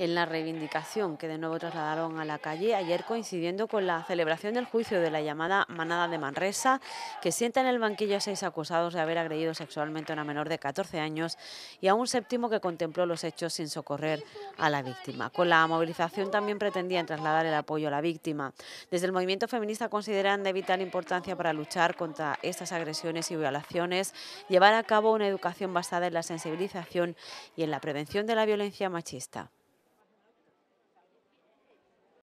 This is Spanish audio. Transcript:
en la reivindicación que de nuevo trasladaron a la calle ayer coincidiendo con la celebración del juicio de la llamada manada de Manresa, que sienta en el banquillo a seis acusados de haber agredido sexualmente a una menor de 14 años y a un séptimo que contempló los hechos sin socorrer a la víctima. Con la movilización también pretendían trasladar el apoyo a la víctima. Desde el movimiento feminista consideran de vital importancia para luchar contra estas agresiones y violaciones llevar a cabo una educación basada en la sensibilización y en la prevención de la violencia machista.